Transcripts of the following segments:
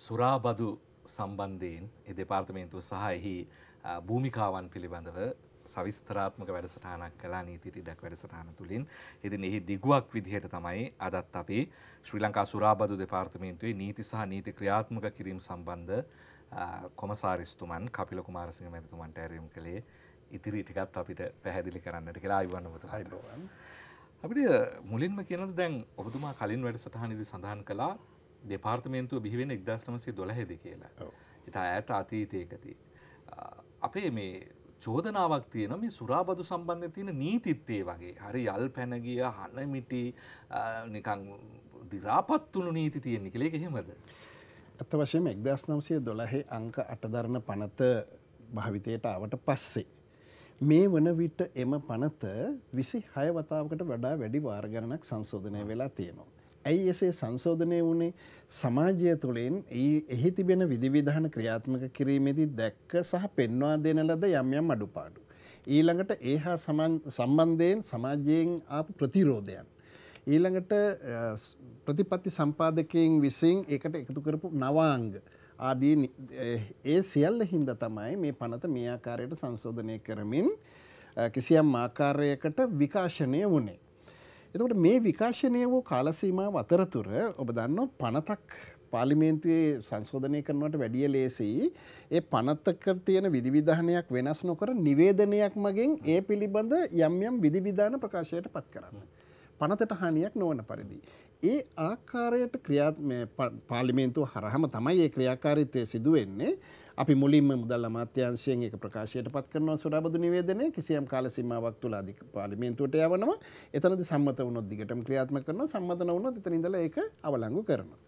සුරාබදු සම්බන්ධයෙන් දෙපාර්තමේන්තු සහ එහි භූමිකාවන් පිළිබඳව සවිස්තරාත්මක වැඩසටහනක් කලා නීතිරිඩක් වැඩසටහන තුළින් එති එහි දිගුවක් විදිහයට තමයි අදත් අපේ ශ්‍රී ලංකා සුරාබදු දෙපාර්තමේන්තුවේ නීති සහ නීති ක්‍රියාත්මක කිරීම් සම්බන්ධ කොමසාරිස්තුමන් කපිල කුමාරසිංහ මැතිතුමන්ට ඇරයම් කළේ ඉතිරි ටිකත් අපිට පැහැදිලි කරන්නට කියලා අයිවන්නමත අපිට මුලින්ම කියනද දැන් ඔබතුමා කලින් වැඩසටහනිදි සඳහන් කලා දෙපාර්තමේන්තුව බිහිවෙන එක්දස්නමසේ දොළහෙද කියලා ඉතා ඇයට අතීතයකති. අපේ මේ චෝදනාවක් තියෙන මේ සුරාබදු සම්බන්ධ තියෙන නීතිත්තේ වගේ හරි යල් පැනගිය හනමිටි නිකං දිරාපත්තුළු නීති තියෙන්නේ කළේ එහෙමද. ඇත්ත වශයෙන් එක්දස් නම්සය දොළහේ අංක අටධරණ පනත භාවිතයට ආවට පස්සේ. මේ වන විට එම පනත විසි හයවතාවකට වඩා වැඩි වාර්ගණනක් සංශෝධනය වෙලා තියෙනවා. ඇයි එසේ සංශෝධනය වුණේ සමාජය තුළින් එහි තිබෙන විධවිධාන ක්‍රියාත්මක කිරීමේදී දැක්ක සහ පෙන්වා දෙන ලද යම් යම් අඩුපාඩු. ඊළඟට ඒ හා සම්බන්ධයෙන් සමාජයෙන් ආපු ප්‍රතිරෝධයන්. ඊළඟට ප්‍රතිපත්ති සම්පාදකයෙන් විසින් ඒකට එකතු කරපු නවාංග. ආදී ඒ සියල්ල හින්ද තමයි මේ පනත මේ ආකාරයට සංශෝධනය කරමින් කිසියම් ආකාරයකට විකාශනය වුණේ. එතකොට මේ විකාශනය වූ කාලසීමාව අතරතුර ඔබ දන්න පනතක් පාලිමේන්තුවේ සංශෝධනය කරනවට වැඩිය ලේසියි ඒ පනත්තකර තියෙන විදිවිධානයක් වෙනස් නොකර නිවේදනයක් මගින් ඒ පිළිබඳ යම් යම් විදිවිධාන ප්‍රකාශයට පත් කරන්න. පනතට හානියක් නොවන පරිදි. ඒ ආකාරයට ක්‍රියාත් පාලිමේන්තුව හරහම තමයි ඒ ක්‍රියාකාරිත්වය සිදුවෙන්නේ අපි මුලින්ම මුදල් අමාත්‍යංශයෙන් එක ප්‍රකාශයට පත් කරනවා සුරාබදු නිවේදනය කිසියම් කාල සීමාවක් තුළ අධික පාර්ලිමේන්තුවට යවනවා. එතනදී සම්මත වුණොත් දිගටම ක්‍රියාත්මක කරනවා. සම්මත නොවුණොත් එතන ඉඳලා ඒක අවලංගු කරනවා.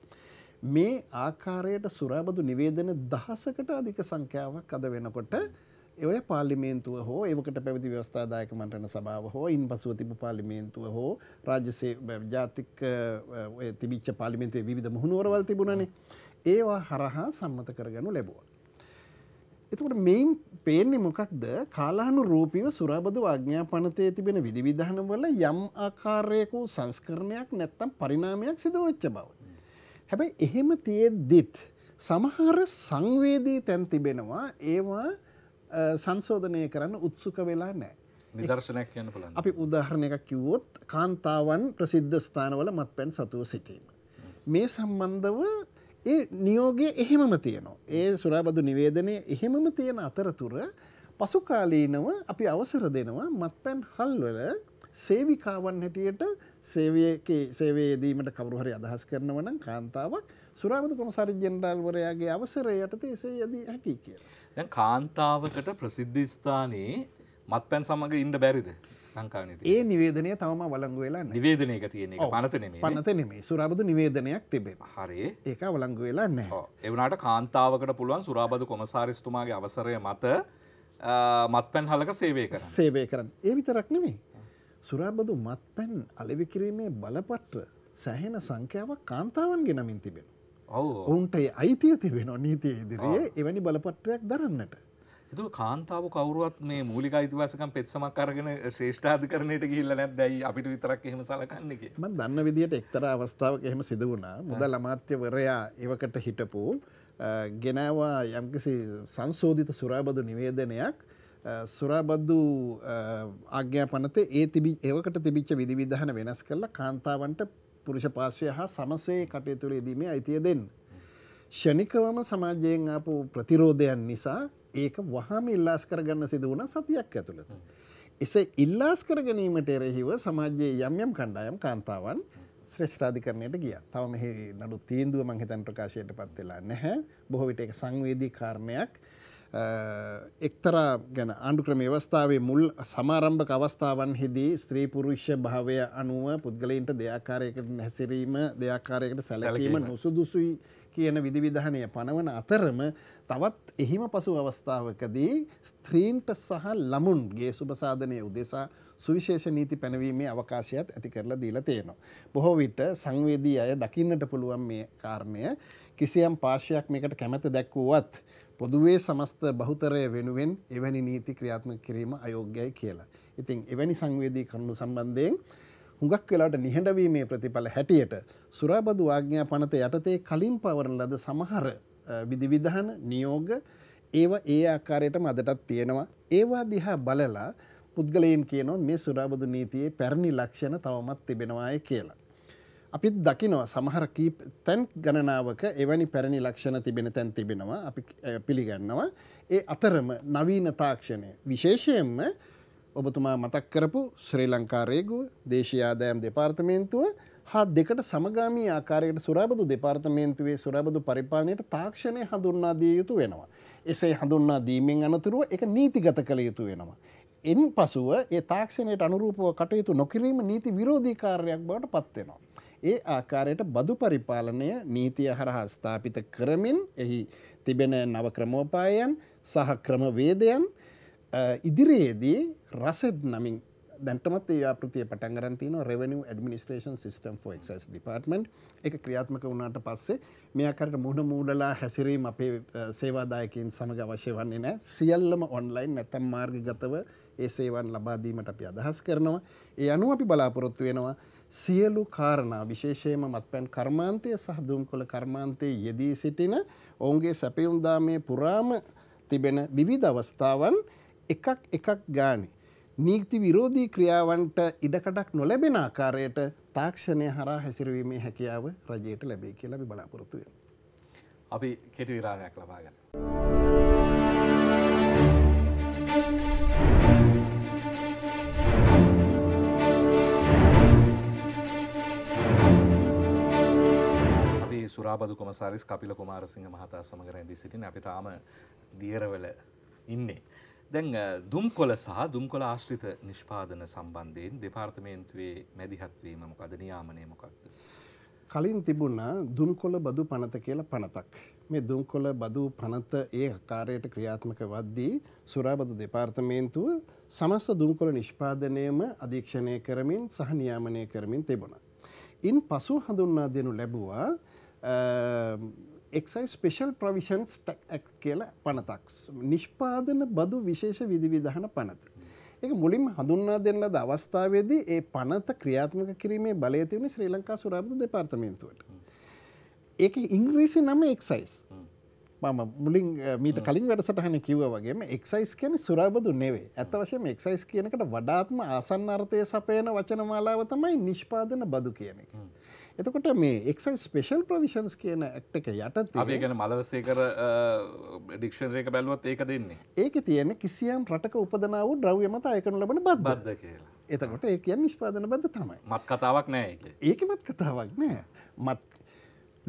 මේ ආකාරයට සුරාබදු නිවේදන දහසකට අධික සංඛ්‍යාවක් අද වෙනකොට ඔය පාලිමේන්තුව හෝ ඒකට පැවති ව්‍යවස්ථාදායක මටන සභාව හෝ ඉන් පසුව තිබු පාලිමේන්තුව හෝ රාජ්‍යසේ ජාතික තිබිච්ච පාලිමේන්තුවේ විධ මුහුණුවරවල් තිබුණනේ ඒවා හරහා සම්මත කරගනු ලැබවා. එතකට මෙයින් පේන්නේ මොකක්ද කාලාහනු රූපීව සුරාබද වාඥා පනතය තිබෙන විදිවිධහන වල යම් ආකාරයකු සංස්කරණයක් නැත්තම් පරිනාමයක් සිදුවච්ච බව. හැබැයි එහෙම තියෙද්දිත් සමහර සංවේදී තැන් තිබෙනවා ඒවා සංශෝධනය කරන්න උත්සුක වෙලා නෑ. නිදර්ශනයක් කියන්න පුළ අපි උදාහරණ එක කිව්වොත් කාන්තාවන් ප්‍රසිද්ධ ස්ථානවල මත් පැන් සතුව සිටීම. මේ සම්බන්ධව ඒ නියෝගය එහෙමම තියෙනවා. ඒ සුරාබදු නිවේදනය එහෙමම තියෙන අතරතුර පසුකාලීනව අපි අවසර දෙනවා මත්පැන් හල්වල සේවිකාවන් හැටියට සේවයේදීමට කවරුහරි අදහස් කරනවන කාන්තාවක් සුරාමතු කොමසාරි ජෙන්ඩාල්වරයාගේ අවසරය යටතේ සේ යදී හැකි කිය. දැන් කාන්තාවකට ප්‍රසිද්ධස්ථානයේ මත්පැන් සමඟ ඉන්ඩ බැරිද. ලංකාවේ ඒ නිවේදනය තම වලංගු වෙලා නිවේදනයක තියෙන පනත නෙමේ පනත නෙමේ සුරාබදු නිවේදනයක් තිබෙන හරි ඒක වලංගු වෙලා නෑ එවනාට කාන්තාවකට පුළුවන් සුරාබදු කොමසාරිස්තුමාගේ අවසරය මත මත් පැන් හලක සේවය කර සේවය කරන්න ඒ විතරක් නෙමේ සුරාබදු මත් පැන් අලෙවි කිරීමේ බලපට්ට සැහෙන සංඛ්‍යාවක් කාන්තාවන් ගෙනමින් තිබෙන ඔවුන්ට අයිතිය තිබෙන නීතිය ඉදිරියේ එවැනි බලපට්ටයක් දරන්නට එතු කාන්තාව කවරුවත් මේ මූලික අයිතිවාසකම් පෙත්සමක් අරගෙන ශ්‍රේෂ්ඨාධිකරණයට ගිහිල්ල නැත් දැයි අපිට විතරක් එහෙම සලකන්නක ම දන්න විදිට එක්තර අවස්ථාවක් එහෙම සිද වුණා මුදල් අමාත්‍යවරයා ඒවකට හිටපු ගෙනවා යම්කිසි සංශෝධිත සුරාබදු නිවේදනයක් සුරාබද්දු ආග්‍යාපනතේ ඒ තිබි ඒවකට තිබිච්ච විදිවිධහන වෙනස් කරලා කාන්තාවන්ට පුරුෂ පාශය හා සමසේ කටයුතුළ දීමේ අයිතිය දෙන්න. ෂණිකවම සමාජයෙන් ආපු ප්‍රතිරෝධයන් නිසා ඒක වහම ඉල්ලාස් කරගන්න සිද වුණ සතියක් ඇතුළත. එසේ ඉල්ලාස් කර ගැනීමට එරෙහිව සමාජයේ යම් යම් කණ්ඩායම් කාන්තාවන් ශ්‍රේෂ්ඨාධිකරණයට ගිය තව මෙහි නඩු තීන්දුව මංහිතන් ප්‍රකාශයට පත් වෙලා නැහැ බොහෝ විට එක සංවේදී කාරණයක් එක්තරා ගැන ආණ්ඩු ක්‍රම ව්‍යවස්ථාවේ මුල් සමාරම්භක අවස්ථාවන් හිදී ස්ත්‍රී පුරුෂ භාවය අනුව පුද්ගලයින්ට දෙයාකාරයකට හැසිරීම දෙයාකාරයකට සැලකීම නුසුදුසුයි කියන විධවිධානය පනවන අතරම තවත් එහිම පසු අවස්ථාවකදී ස්ත්‍රීන්ට සහ ළමුන්ගේ සුභසාධනය උදෙසා සුවිශේෂ නීති පැනවීමේ අවකාශයත් ඇති කරලා දීලා තියෙනවා. බොහෝ විට සංවේදී අය දකින්නට පුළුවන් මේ කාරණය කිසියම් පාශයක් මේකට කැමැත දැක්වුවත් පොදුවේ සමස්ත බහුතරය වෙනුවෙන් එවැනි නීති ක්‍රියාත්මක කිරීම අයෝග්‍යයි කියලා. ඉතින් එවැනි සංවේදී කරුණු සම්බන්ධයෙන් හුඟක් වෙලාට නිහඬවීමේ ප්‍රතිඵල හැටියට සුරාබදු ආඥා පනත යටතේ කලින් පවරන ලද සමහර විධිවිධාන නියෝග ඒවා ඒ ආකාරයටම අදටත් තියෙනවා ඒවා දිහා බලලා පුද්ගලයන් කියනවා මේ සුරාබදු නීතියේ පැරණි ලක්ෂණ තවමත් තිබෙනවාය කියලා. අපිත් දකිනවා සමහර කීප තැන් ගණනාවක එවැනි පැරණි ලක්ෂණ තිබෙන තැන් තිබෙනවා අපි පිළිගන්නවා ඒ අතරම නවීන තාක්ෂණය විශේෂයෙන්ම ඔබතුමා මතක් කරපු ශ්‍රී ලංකාරේගුව දේශයාදායම් දෙපාර්තමේන්තුව හා දෙකට සමගාමී ආකාරයට සුරාබදු දෙපාර්තමේන්තුවේ සුරාබදු පරිපාලනයට තාක්ෂණය හඳුන්වා දිය යුතු වෙනවා. එසේ හඳුන්වා දීමෙන් අනතුරුව එක නීතිගත කළ යුතු වෙනවා. එන් පසුව ඒ තාක්ෂණයට අනුරූපව කටයුතු නොකිරීම නීති විරෝධී කාර්යයක් බවට පත්වෙනවා. ඒ ආකාරයට බදු පරිපාලනය නීතිය හරහා ස්ථාපිත කරමින් එහි තිබෙන නව ක්‍රමෝපායන් සහ ක්‍රමවේදයන් ඉදිරියේදී රසෙඩ් නමින් දැන්ටමත් ඒ ආපෘතිය පටන් ගන්න තියෙනවා revenue administration system for excise department ඒක ක්‍රියාත්මක වුණාට පස්සේ මේ ආකාරයට මුහුණ මූලලා හැසිරීම අපේ සේවාදායකයන් සමග අවශ්‍ය වන්නේ නැහැ සියල්ලම online නැත්නම් මාර්ගගතව ඒ සේවන් ලබා දීමට අපි අදහස් කරනවා ඒ අනුව අපි බලාපොරොත්තු වෙනවා සියලු කාරණා විශේෂයෙන්ම මත්පැන් කර්මාන්තය සහ දුම්කොළ කර්මාන්තයේ යෙදී සිටින ඔවුන්ගේ සැපයුම් දාමේ පුරාම තිබෙන විවිධ අවස්ථාවන් එකක් එකක් ගානේ නීති විරෝධී ක්‍රියාවන්ට ඉඩකඩක් නොලැබෙන ආකාරයට තාක්ෂණය හරා හැසිරවීමේ හැකියාව රජයට ලැබේ කියලා අපි බලාපොරොත්තු වෙනවා. අපි කෙටි විරාමයක් ලබා ගන්නවා. සුරාබදු කොමසාරිස් කපිල කුමාරසිංහ මහතා සමග රැඳී සිටින අපි තාම දියරවල ඉන්නේ. දැන් දුම්කොළ සහ දුම්කොළ ආශ්‍රිත නිෂ්පාදන සම්බන්ධයෙන් දෙපාර්තමේන්තුවේ මැදිහත්වීම මොකද නියාමනය මොකක්ද. කලින් තිබුණ දුම්කොළ බදු පනත කියලා පනතක්. මේ දුම්කොළ බදු පනත ඒ අකාරයට ක්‍රියාත්මක වද්දී සුරාබදු දෙපාර්තමේන්තුව සමස්ත දුම්කොළ නිෂ්පාදනයම අධීක්ෂණය කරමින් සහ නියාමනය කරමින් තිබුණ. ඉන් පසු හඳුන්වා දෙනු ලැබුවා එක්සයි ස්පේෂල් ප්‍රවිෂන්ස් ටක් කියල පනතක්ස් නිෂ්පාදන බදු විශේෂ විධවිධහන පනත. එක මුලින් හඳුන්නා දෙන්න ද අවස්ථාවේදී ඒ පනත ක්‍රියාත්මක කිරීමේ බලයතිවනි ශ්‍රී ලංකා සුරාබදු දෙපාර්තමේන්තුවට. ඒක ඉංග්‍රීසි නම එක්සයිස් මම මුලින් මීට කලින් වැඩසටහන කිව වගේම එක්සයිස් කියන සුරාබදු නෙවේ ඇත වශයෙන් එක්සයිස් කියනකට වඩාත්ම ආසන්නර්ථය සපයන වචන මාලාව තමයි නිෂ්පාදන බදු කියන එක. එතකොට මේ එක්සයි ස්පේෂල් ප්‍රවිශන්ස් කියන ඇක්ට එක යට ඒ ගැන මලවසේකර ඩික්ෂණරයක බැලුවත් ඒක දෙන්නේ ඒක තියෙන කිසියම් රටක උපදනාව ද්‍රව්‍ය මත අයකනු ලබන බත් බද්ද කියලා එතකොට ඒ කියන් නිෂ්පාදන බද්ධ තමයි මත් කතාවක් නෑ ඒක මත් කතාවක් නෑ මත්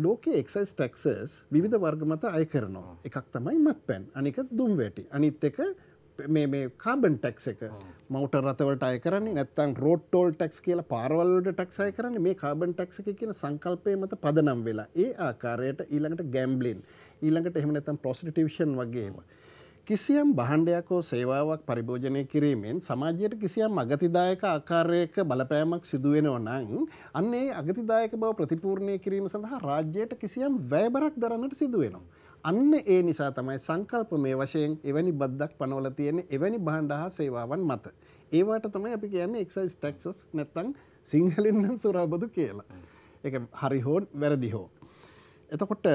ලෝක එක්සයිස් ටක්සස් විධ වර්ගමත අය කරනවා එකක් තමයි මත් පැන් අනික දුම් වැටි අනිත් එක මේ කාබන් ටැක්ස් එක මවට රතවට අය කරන නැත්තන් රෝටෝල් ටැක්ස් කියල පාරවල්ලට ටැක්ස් අය කරන මේ කාබන් ටැක්ස එක කියන සංකල්පය මත පදනම් වෙලා ඒ ආකාරයට ඊළඟට ගැම්බලින් ඊළඟට එහෙම නැතම් පොසිටිවිෂන් වගේම. කිසියම් බහන්ඩයක් හෝ සේවාවක් පරිභෝජනය කිරීමෙන් සමාජයට කිසියම් අගතිදායක ආකාරයක බලපෑමක් සිදුවෙනව නං අන්නේ අගතිදායක බව ප්‍රතිපූර්ණය කිරීම සඳහා රාජ්‍යයට කිසියම් වැෑබරක් දරන්නට සිදුවෙනවා. අන්න ඒ නිසා තමයි සංකල්ප මේ වශයෙන් එවැනි බද්දක් පනවල තියෙන එවැනි බහන්ඩ හා සේවාවන් මත. ඒවාට තමයි අපි කියන්නේ එක්සයිස් ටක්සස් නැත්තං සිංහලින්නම් සුරාබදු කියලා. එක හරි හෝන් වැරදි හෝ. එතකොට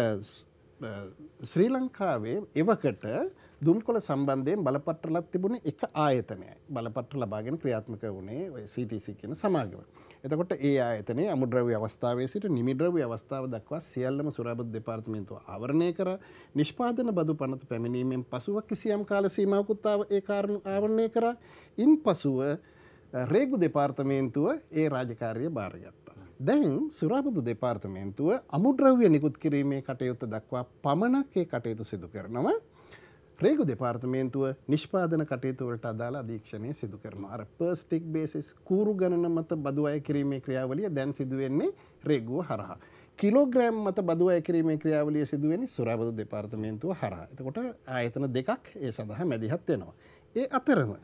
ශ්‍රී ලංකාවේ එවකට දුම්කොළ සම්බන්ධයෙන් බලපත්‍රලත් තිබුණ එක ආයතනයයි බලපත්‍ර ලබාගෙන ක්‍රියාත්මක වුණේ CTC කියන සමාගම. එතකොට ඒ ආයතනයේ අමුද්‍රව්‍ය අවස්ථාවේ සිට නිමිද්‍රව්‍ය අවස්ථාව දක්වා සියල්ලම සුරාබත් දෙපාර්තමේන්තුව ආවරණය කර නිෂ්පාදන බදු පනත පැමිණීමෙන් පසුව කිසියම් කාල සීමාවකුත් ඒ කාරණු ආවරණය කරා. ඉන් පසුව රේගු දෙපාර්තමේන්තුව ඒ රාජකාරිය භාරගත්. දැන් සුරාපුදු දෙපාර්තමේන්තුව අමුද්‍රව්‍ය නිකුත් කිරීමේ කටයුත්ත දක්වා පමණක් ඒ කටයුතු සිදු කරනවා. රේගු දෙපාර්තමේන්තුව නිෂ්පාදන කටයුතුවලට අදාළ අධීක්ෂණය සිදු කරනවා. අර පර්ස්ටික් බේසිස් කූරු ගණන මත බදු අය කිරීමේ ක්‍රියාවලිය දැන් සිදුවෙන්නේ රේගුව හරහා. කිලෝග්‍රෑම් මත බදු අය කිරීමේ ක්‍රියාවලිය සිදුවෙන්නේ සුරාබදු දෙපාර්තමේන්තුව හරහා. එතකොට ආයතන දෙකක් ඒ සඳහා මැදිහත් වෙනවා. ඒ අතරම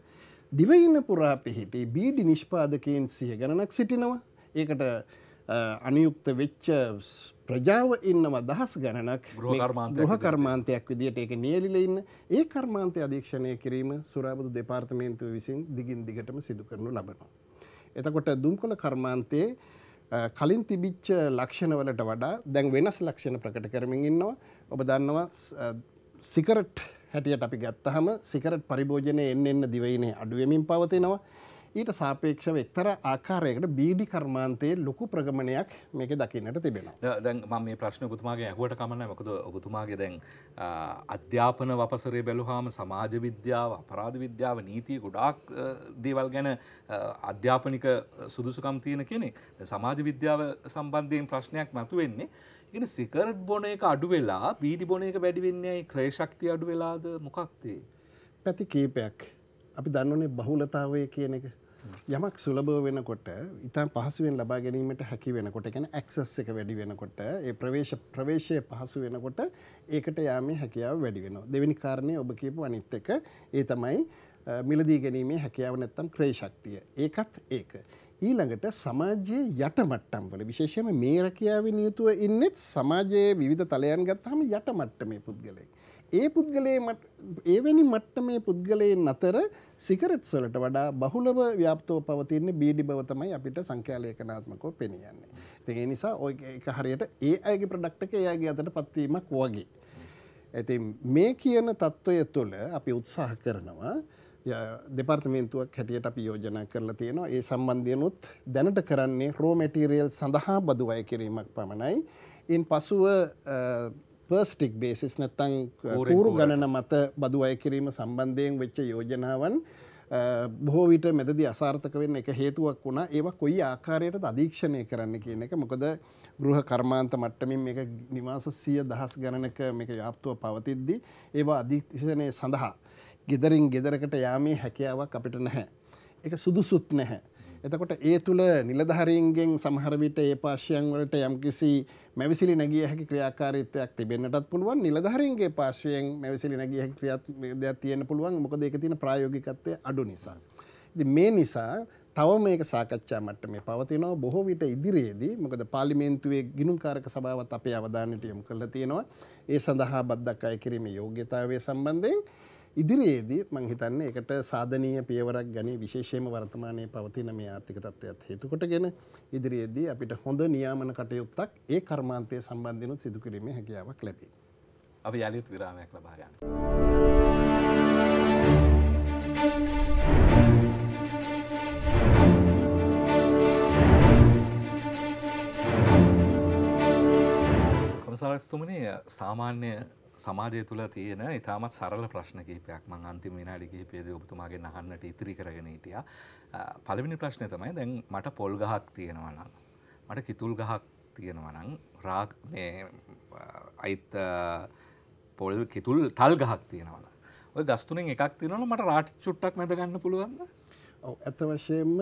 දිවයින පුරා පිහිටි බීඩි නිෂ්පාදකයන් සිය ගණනක් සිටිනවා. ඒකට අනියුක්ත වෙච්ච ප්‍රජාව ඉන්නව දහස් ගණනක් ගෘහ කර්මාන්තයක් විදිහට ඒක නියලිල ඉන්න ඒ කර්මාන්තය අධීක්ෂණය කිරීම සුරාබුදු දෙපාර්තමේන්තුව විසින් දිගින් දිගටම සිදු කරනු ලබනවා. එතකොට දුම්කොළ කර්මාන්තයේ කලින් තිබිච්ච ලක්ෂණවලට වඩා දැන් වෙනස් ලක්ෂණ ප්‍රකට කරමින් ඉන්නවා. ඔබ දන්නවා සිකරට් හැටියට අපි ගත්තහම සිකරට් පරිභෝජනය එන්න එන්න දිවයිනේ අඩුවමින් පවතිනවා. ඊට සාපේක්ෂව එක්තර ආකාරයකට බීඩි කර්මාන්තයේ ලොකු ප්‍රගමණයක් මේක දකින්නට තිබෙන දැන් ම මේ ප්‍රශ්න ඔබතුමාගේ ඇහුවට කමන්න මකද ඔබතුමාගේ දැන් අධ්‍යාපන වපසරේ බැලුහාම සමාජ විද්‍යාව අපරාධ විද්‍යාව නීතිය ගොඩාක් දේවල් ගැන අධ්‍යාපනික සුදුසුකම් තියෙන කෙනෙක් සමාජ විද්‍යාව සම්බන්ධයෙන් ප්‍රශ්නයක් මතු වෙන්නේ එන සිකරට් බොන එක අඩු වෙලා බීඩි බොන එක වැඩිවෙන්නේ ක්‍රේශක්ති අඩු වෙලාද මොකක්දේ පැති කීපයක් අපි දන්නනේ බහුලතාවය කියන එක යමක් සුලබව වෙනකොට ඉතාන් පහසුවෙන් ලබා ගැනීමට හැකි වෙනකොට ගැන ඇක්සස් එක වැඩි වෙනකොට ඒ ප්‍රවේශ ප්‍රවේශය පහසු වෙනකොට ඒකට යාමේ හැකියාව වැඩි වෙනවා. දෙවැනි කාරණය ඔබ කියපු අනිත් එක ඒ තමයි මිලදී ගැනීමේ හැකියාව නැත්තම් ක්‍රේශක්තිය. ඒකත් ඒක. ඊළඟට සමාජයේ යට මට්ටම්වල විශේෂයෙන්ම මේ රැකියාවේ නියුතුව ඉන්නෙත් සමාජයේ විවිධ තලයන් ගත්තාම යට මට්ටමේ පුද්ගලයෙක්. ඒ පුද්ගලයේ ඒවැනි මට්ට මේ පුද්ගලයෙන් අතර සිකරට්සලට වඩා බහුලව ව්‍යාපතව පවතින්නේ බීඩි බවතමයි අපිට සංඛ්‍යාලේකනාත්මකෝ පෙනියන්නේ. ති ඒ නිසා ඔය එක හරියට ඒ අයගේ ප්‍රඩක්්ක එයාගේ අතට පත්වීමක් වගේ. ඇති මේ කියන තත්ත්වය තුළ අපි උත්සාහ කරනවා දෙපර්තමේන්තුවක් හැටියට අපි යෝජනා කරලා තියෙනවා ඒ සම්බන්ධයනුත් දැනට කරන්නේ රෝමැටිරියල් සඳහා බදුවය කිරීමක් පමණයි. ඉන් පසුව පර්ස්ටික් බේසිස් නැත්තං කූරු ගණන මත බදු අය කිරීම සම්බන්ධයෙන් වෙච්ච යෝජනාවන් බොහෝ විට මෙදදි අසාර්ථක වෙන්න එක හේතුවක් වුණා ඒවා කොයි ආකාරයට අධීක්ෂණය කරන්න කියන එක මොකද ගෘහ කර්මාන්ත මට්ටමින් මේක නිවාස සිය දහස් ගණනක මේක යාප්තුව පවතිද්දි ඒවා අධීක්ෂණය සඳහා ගෙදරින් ගෙදරකට යාමේ හැකියාවක් අපිට නැහැ. එක සුදුසුත් නැහැ. එතකොට ඒ තුළ නිලධහරීන්ගෙන් සමහරවිට ඒ පාශයන් වලට යම්කිසි මැවිසිලි නැගිය හැකි ක්‍රියාකාරීත්වයක් තිබෙනටත් පුළුවන් නිලධහරන්ගේ පාශයෙන් මැවිසිලි නැගිය හැකි ක්‍රියාත්මයක් තියෙන පුළුවන් මොකද ඒක තියෙන ප්‍රායෝගිකත්වය අඩු නිසා. ඉතින් මේ නිසා තව මේක සාකච්ඡා මට්ටමේ පවතිනවා බොහෝ විට ඉදිරියේදී මොකද පාර්ලිමේන්තුවේ ගිණුම්කාරක සභාවත් අපේ අවධානයට යොමු කරලා තියෙනවා ඒ සඳහා බද්දක් අය කිරීමේ යෝග්‍යතාවය සම්බන්ධයෙන් ඉදිරියේදී මං හිතන්නේ ඒකට සාධනීය පියවරක් ගනී විශේෂයෙන්ම වර්තමානයේ පවතින මේ ආර්ථික තත්ත්වයත් හේතු කොටගෙන ඉදිරියේදී අපිට හොඳ නියාමන කටයුත්තක් ඒ කර්මාන්තය සම්බන්ධිනුත් සිදු කිරීමේ හැකියාවක් ලැබේ. අපි යළිත් විරාමයක් ලබා ගන්න. කොමසාරස්තුමනේ සාමාන්‍ය සමාජය තුළ තියෙන ඉතාමත් සරල ප්‍රශ්න කහිපයක් මං අන්තිම විනාඩි කිහිපේද ඔබතුමාගේ නහන්නට ඉතිරි කරගෙන හිටිය පළවෙනි ප්‍රශ්නය තමයි දැන් මට පොල් ගහක් තියෙනවනම් මට කිතුල් ගහක් තියෙනවනම් රාග අයිත් පොල් කිතුල් තල් ගහක් තියෙනවන ඔය ගස්තුනෙන් එකක් තියනවන මට රාට් චුට්ටක් මැදගන්න පුළුවන්න ඇත වශයෙන්ම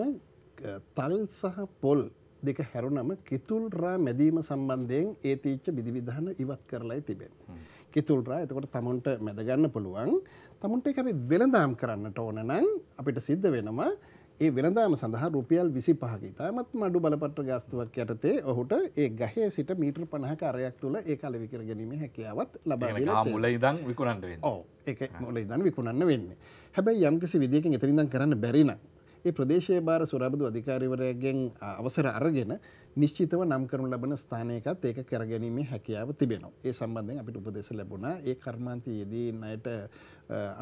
තල් සහ පොල් දෙක හැරුනම කිතුල් රා මැදීම සම්බන්ධයෙන් ඒතීච්ච බිදිවිධාන ඉවත් කරලායි තිබෙන. කිතුල්රා එතකොට තමන්ට මැදගන්න පුළුවන් තමුන්ට එක අපි වෙළඳාම් කරන්නට ඕන නම් අපිට සිද්ධ වෙනවා ඒ වෙළඳාම සඳහා රුපියල් විසි පහකි තාමත් මඩු බලපට්‍ර ගාස්තුවක් යටතේ ඔහුට ඒ ගහේ සිට මීට්‍ර පණහ කාරයක් තුළ ඒ කල විකර ගැනීම හැකියාවත් ලබා මුල ඉදන් විකුණන්න ඕ එක මුල ඉදන් විකුණන්න වෙන්න හැබැයි යම්කිසි විදිකින් එතරිඳන් කරන්න බැරිනම් ඒ ප්‍රදේශයේ බාර සුරබදු අධිකාරිවරයගෙන් අවසර අරගෙන නිශ්චිතව නම් කරනු ලබන ස්ථානයකත් ඒක කරගැනීමේ හැකියාව තිබෙනවා. ඒ සම්බන්ධයෙන් අපිට උපදෙස් ලැබුණා. ඒ කර්මාන්තයේදී ණයට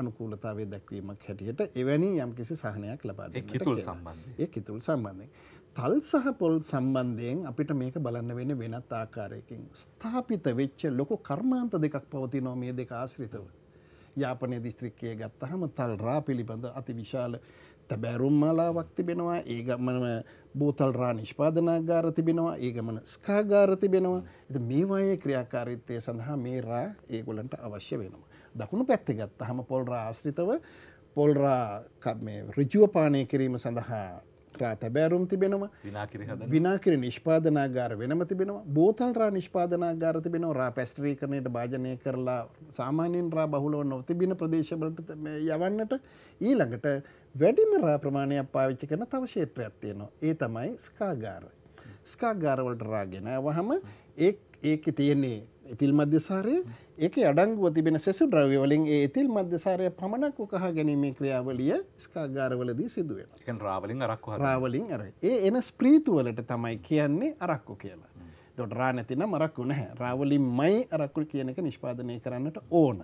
අනුකූලතාවය දක්වීමක් හැටියට එවැනි යම්කිසි සහනයක් ලබා දෙන්නට කිතුල් සම්බන්ධයෙන්. ඒ කිතුල් සම්බන්ධයෙන්. තල් සහ පොල් සම්බන්ධයෙන් අපිට මේක බලන්න වෙන්නේ වෙනත් ආකාරයකින්. ස්ථාපිත වෙච්ච ලොකු කර්මාන්ත දෙකක් පවතිනවා මේ දෙක ආශ්‍රිතව. යාපනය දිස්ත්‍රික්කය ගත්තහම තල් රා පිළිබඳ අති විශාල තැබෑරුම් මාලාවක් තිබෙනවා ඒ ගමනම බෝතල් රා නිෂ්පාදනාගාර තිබෙනවා ඒ ගමන ස්කාගාර තිබෙනවා එ මේවායේ ක්‍රියාකාරිත්තය සඳහා මේ රා ඒගොලන්ට අවශ්‍ය වෙනවා. දකුණු පැත්තිගත් හම පොල් රාශ්‍රිතව පොල්රා රිජුව පානය කිරීම සඳහා රා තැබෑරුම් තිබෙනවා විනාකිර නිෂ්පාදනාගාර වෙනම තිබෙනවා බෝතල් රා නිෂ්පාදනාගාර තිබෙන රා පැස්ට්‍රී කරණයට භාජනය කරලා සාමාන්‍යෙන් රා බහුලව නොතිබෙන ප්‍රදේශවලට යවන්නට ඊළඟට වැඩිම රා ප්‍රමාණයක් පාවිච්චි කරන තව ක්ෂේත්‍රයක් තියෙනවා. ඒ තමයි ස්කාගාර. ස්කාගාරවලට රාගෙන වහම ඒ ඒක තියෙන්නේ ඉතිල් මධ්‍යසාරය ඒක අඩංගුව තිබෙන සෙසු ද්‍රව්‍ය වලින් ඒ ඉතිල් මධ්‍යසාරය පමණක් උකහා ගැනීමේ ක්‍රියාවලිය ස්කාගාරවලදී සිදු වෙනවා. ඒ කියන්නේ රාවලින් අරක්කු හදනවා. රාවලින් අර. ඒ එන ස්ප්‍රීතු වලට තමයි කියන්නේ අරක්කු කියලා. එතකොට රා නැතිනම් අරක්කු නැහැ. රාවලින්මයි අරක්කු කියන එක නිෂ්පාදනය කරන්නට ඕන.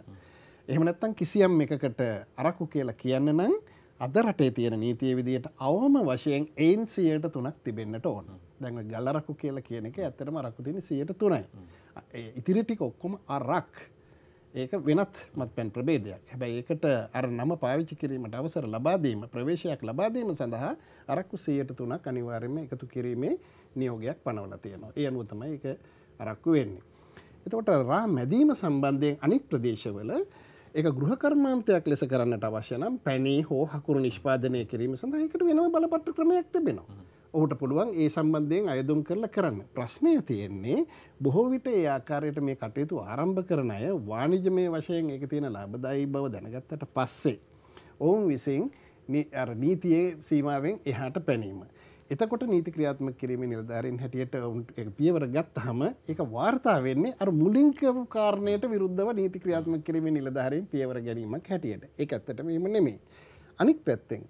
එහෙම නැත්නම් කිසියම් එකකට අරක්කු කියලා කියන්න නම් අද රටේ තියෙන නීතිය විදියට අවම වශයෙන් එයින් සියයට තුනක් තිබෙන්න්නට ඕන දැඟ ගලරකු කියලා කියන එක ඇතරම රක්කුතින සියයට තුනයි. ඉතිරිටික ඔක්කොම අරක් ඒක වෙනත් මත් පැන් ප්‍රබේදයක් හැබැයි ඒකට අර නම පාවිච්චි කිරීමට අවසර ලබාදීම ප්‍රවේශයක් ලබාදීම සඳහා අරක්කු සියයට තුනක් අනිවාර්යම එකතු කිරීමේ නියෝගයක් පනවල තියෙනවා ඒ අනුවතම එක අරක්කු වෙන්නේ. එතකොට රා මැදීම සම්බන්ධයෙන් අනිත් ප්‍රදේශවල එක ගෘහ කර්මාන්තයක් ලෙස කරන්නට අවශ්‍ය නම් පැණී හෝ හකුරු නිෂ්පාදනය කිරීම සඳහා ඒකට වෙනම බලපත්‍ර ක්‍රමයක් තිබෙනවා. ඔහුට පුළුවන් ඒ සම්බන්ධයෙන් අයදුම් කරලා කරන්න. ප්‍රශ්නය තියෙන්නේ බොහෝ විට ඒ ආකාරයට මේ කටයුතු ආරම්භ කරන අය වාණිජමය වශයෙන් ඒක තියෙන ලාභදායී බව දැනගත්තට පස්සේ ඔවුන් විසින් අර නීතියේ සීමාවෙන් එහාට පැනීම. එතකොට නීති ක්‍රියාත්මක කිරීමේ නිලධාරීන් හැටියට පියවර ගත්තාම ඒක වාර්තා වෙන්නේ අර මුලින් කියපු කාරණයට විරුද්ධව නීති ක්‍රියාත්මක කිරීමේ නිලධාරීන් පියවර ගැනීමක් හැටියට. ඒක ඇත්තටම එහෙම නෙමෙයි. අනික් පැත්තෙන්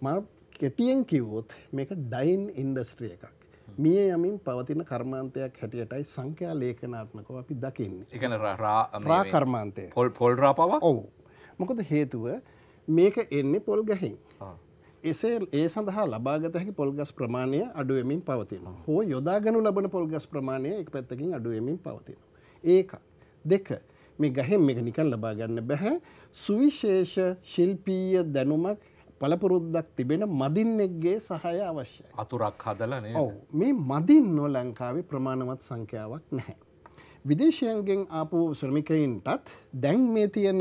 මම කෙටියෙන් කිව්වොත් මේක ඩයින් ඉන්ඩස්ට්‍රි එකක්. මිය යමින් පවතින කර්මාන්තයක් හැටියටයි සංඛ්‍යා ලේඛනාත්මකව අපි දකින්නේ. ඒ කියන්නේ රා කර්මාන්තය. පොල් පොල් රා පව? ඔව්. මොකද හේතුව මේක එන්නේ පොල් ගහෙන්. එසේ ඒ සඳහා ලබාගත හැකි පොල්ගස් ප්‍රමාණය අඩුවමින් පවතින. හෝ යොදාගනු ලබන පොල්ගස් ප්‍රමාණය එක පැත්තකින් අඩුවමින් පවතින. ඒක දෙක මේ ගහෙන් මේක නිකන් ලබාගන්න බැහැ සුවිශේෂ ශිල්පීය දැනුමක් පළපුරුද්දක් තිබෙන මදින්නෙක්ගේ සහය අවශ්‍යයි. අතුරක් හදලනේ මේ මදින් නො ලංකාවේ ප්‍රමාණවත් සංඛ්‍යාවක් නැහැ. විදේශයන්ගෙන් ආපු ශ්‍රමිකයින්ටත් දැන් මේ තියෙන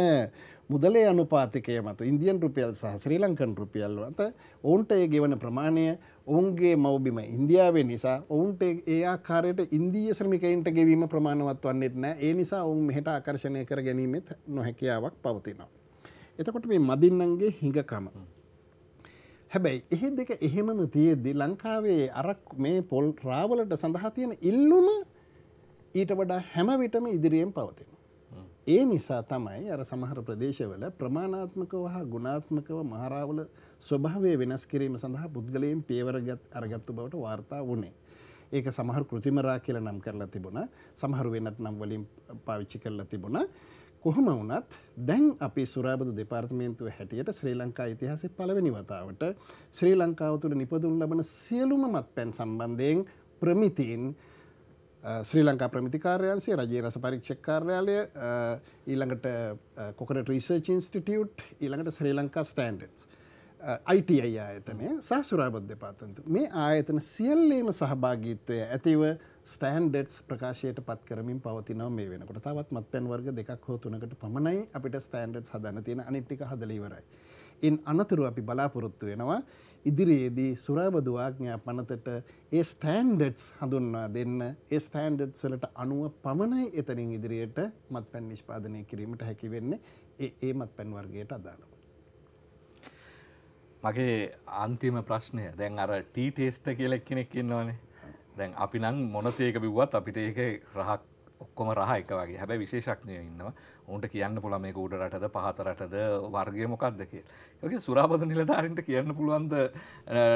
මුදලේ අනුපාතිකය මත ඉන්දියන් රුපියල් සහ ශ්‍රී ලංකන් රුපියල් වත ඔවුන්ට ඒ ගෙවන ප්‍රමාණය ඔවුන්ගේ මවබිම ඉන්දියාවේ නිසා ඔවුන්ට ඒ ආකාරයට ඉන්දීය ශ්‍රමිකයින්ට ගෙවීම ප්‍රමාණවත් වන්නෙත් නෑ ඒ නිසා ඔවුන් මෙහට ආකර්ශණය කර ගැනීමත් නොහැකියාවක් පවතිනවා. එතකොට මේ මදින්නන්ගේ හිඟකම. හැබැයි එහෙ දෙක එහෙමම තියේදි ලංකාවේ අරක් මේ පොල් රාවලට සඳහා තියෙන ඉල්ලුම ඊට වඩා හැම විටම ඉදිරියෙන් පවතින. ඒ නිසා තමයි අර සමහර ප්‍රදේශවල ප්‍රමාණාත්මකව හා ගුණාත්මකව මහරාවල ස්වභාවය වෙනස් කිරීම සඳහා පුද්ගලයෙන් පියවරගත් අරගත්තු බවට වාර්තා වුණේ. ඒක සමහර කෘතිමරා කියල නම් කරලා තිබුණ සමහරු වෙනත් නම් වලින් පාවිච්චි කරලා තිබුණ. කොහොම වුණත් දැන් අපි සුරාබදු දෙපාර්තමේන්තුව හැටියට ශ්‍රී ලංකා ඉතිහාසේ පළවෙනි වතාවට ශ්‍රී ලංකාව තුළ නිපදුන් ලබන සියලුම මත් පැන් සම්බන්ධයෙන් ප්‍රමිතින් ශ්‍රී ලංකා ප්‍රමිතිකාරයන්සේ රජයේ රස පරීක්ෂක් කාර්යාලය ඊළඟට කොකට රිසර්ච් ඉන්ස්ටිටියුට් ඊළඟට ශ්‍රී ලංකා ස්ටන්ඩස් අයිටයි ආයතනය mm. සහ සුරාබද් දෙපාතන්තු මේ ආයතන සියල්ලේම සහභාගීත්වය ඇතිව ස්ටෑන්ඩෙට්ස් ප්‍රකාශයට පත් කරමින් පවතිනව මේ වෙනකොට තවත් මත් පැන් වර්ග දෙකක් හෝ තුනකට පමණයි අපිට ස්ටෑන්ඩෙට් හදන තියෙන අනිට්ටික හදලීවරයි. එන් අනතුරු අපි බලාපොරොත්තු වෙනවා ඉදිරියේදී සුරාබදු ආඥා පනතට ඒ ස්ටෑන්ඩඩ්ස් හඳුන්වා දෙන්න ඒ ස්ටෑන්ඩඩ් සලට අනුව පමණයි එතනින් ඉදිරියට මත් පැන් නිෂ්පාදනය කිරීමට හැකිවෙන්නේ ඒ ඒ මත් පැන් වර්ගයට අදාළව. මගේ අන්තිම ප්‍රශ්නය දැන් අර ටීටේස්ට කියලක් කෙනෙක් ඉන්නවානේ දැන් අපි නම් මොනතේක බිව්වත් අපිට ඒක රහක් ඔක්කොම රහ එක වගේ හැබැ විශේෂක්නය ඉන්නවා ඔන්ට කියන්න පුළ මේ උඩරටද පහතරටද වර්ගය මොකක්ද කිය යගේ සුරාපද නිලධාරන්ට කියන්න පුළුවන්ද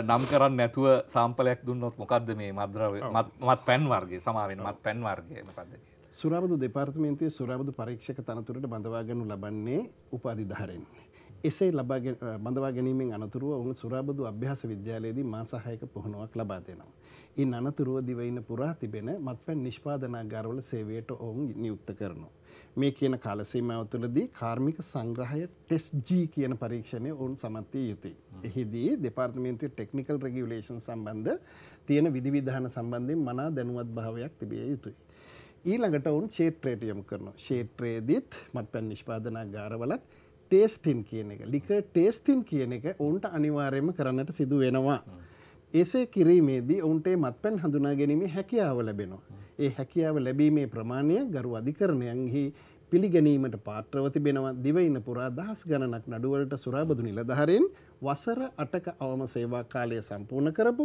නම් කරන්න නැතුව සාම්පලයක් දුන්නොත් මොකක්ද මේ මද්‍රව මත් පැන් වර්ගේ සමාවෙන් මත් පැන් වර්ගය මකක්ද කිය සුරාබදු දෙපාර්තමේන්තයේ සුරාබදු පරීක්ෂක තනතුරට බඳවාගනු ලබන්නේ උපාධිධාරෙන්නේ එසේ ලබා බඳවා ගැනීමෙන් අනතුරුව ඔවුන් සුරාබදු අභ්‍යාස විද්‍යාලයේදී මාසහයක පුහුණුවක් ලබා දෙනවා. ඉන් අනතුරුව දිවයින පුරා තිබෙන මත්පැන් නිෂ්පාදනාගාරවල සේවයට ඔවුන් නියුක්ත කරනවා. මේ කියන කාල සීමාව තුළදී කාර්මික සංග්‍රහය ටෙස් ජී කියන පරීක්ෂණය ඔවුන් සමත්විය යුතුයි. එහිදී දෙපාර්තමේන්තුවේ ටෙක්නිකල් රෙගියුලේෂන් සම්බන්ධ තියෙන විධිවිධාන සම්බන්ධයෙන් මනා දැනුවත් භාවයක් තිබිය යුතුයි. ඊළඟට ඔවුන් ෂේත්‍රයට යොමු කරනවා. ෂේත්‍රයේදීත් මත්පැන් නිෂ්පාදනාගාරවලත් ටේස්ටින් කියන එක ලික ටේස්ටින් කියන එක ඔවුන්ට අනිවාර්යම කරන්නට සිදු වෙනවා. එසේ කිරීමේදී ඔවුන්ටේ මත් පැන් හඳුනා ගැනීමේ හැකියාව ලැබෙනවා. ඒ හැකියාව ලැබීමේ ප්‍රමාණය ගරු අධිකරණයන්හි පිළිගැනීමට පාත්‍රව තිබෙනවා දිවයින පුරා දහස් ගණනක් නඩුවලට සුරාබදු නිලධහරෙන් වසර අටක අවම සේවා කාලය සම්පූර්ණ කරපු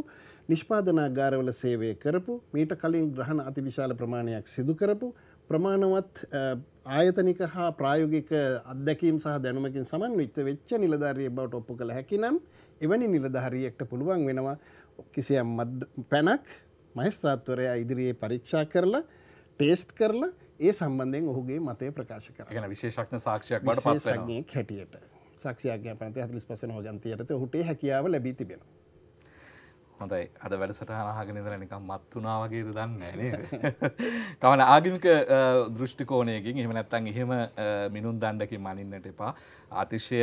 නිෂ්පාදනාගාරවල සේවය කරපු මීට කලින් ග්‍රහණ අතිවිශාල ප්‍රමාණයක් සිදු කරපු ප්‍රමාණවත් ආයතනික හා ප්‍රායෝගික අත්දැකීම් සහ දැනුමකින් සමන්විත වෙච්ච නිලධාරිය බවට ඔප්පු කළ හැකි නම් එවැනි නිලධාරියෙක්ට පුළුවන් වෙනවා කිසියම් පැනක් මහස්ත්‍රාත්වරයා ඉදිරියේ පරීක්ෂා කරලා ටේස්ට් කරලා ඒ සම්බන්ධයෙන් ඔහුගේ මතය ප්‍රකාශ කරගෙන විශේෂක්න සාක්ෂයක් බට පත්ගේ හැටියට සක්ෂයක් පැති හතිලිස් පසන හෝගන්තයටත හුටේ හැකියාව ලැබී තිබෙනවා හොඳයි අද වැඩසට හනාහගෙනදල නිකම් මත්තුනා වගේද දන්න තමන ආගිමික දෘෂ්ටිකෝනයකින් එහම නැත්තන් එහෙම මිනුම් දණ්ඩකින් මනින්නට එපා අතිශය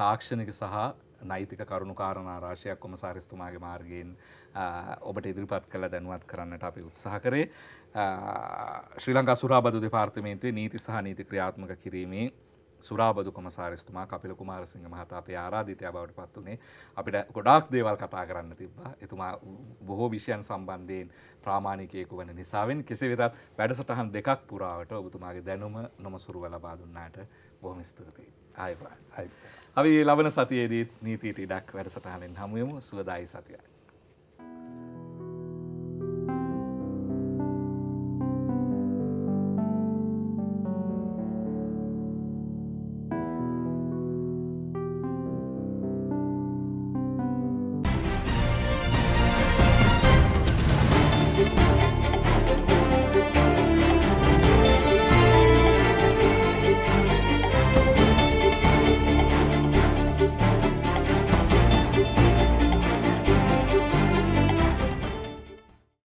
තාක්ෂණක සහ නෛතික කරුණු කාරණා රාශයක් කොම සාරිස්තුමාගේ මාර්ගයෙන් ඔබට ඉදිරිපත් කළ දැනුවත් කරන්නට අපි උත්සාහ කරේ ශ්‍රී ලංකා සුරාබදු දෙපාර්තිමේන්තුවේ නීති සහ නීති ක්‍රියාත්මක කිරීමේ සුරාබදු කොමසාරිස්තුමා කපිල කුමාරසිංහ මහතා අපේ ආරාධිතය බවට පත් වුණේ අපිට ගොඩාක් දේවල් කතා කරන්න තිබ්බා එතුමා බොහෝ විෂයන් සම්බන්ධයෙන් ප්‍රාමාණිකයෙකු වන නිසාවෙන් කෙසේ වෙතත් වැඩසටහන් දෙකක් පුරාවට ඔබතුමාගේ දැනුම නොමසුරුව ලබා දුන්නාට බොහොම ස්තුතියි ආයවා අපි ලබන සතියේදීත් නීතිීට ඉඩක් වැඩසටහනෙන් හමුයමු සුවදායි සතියයි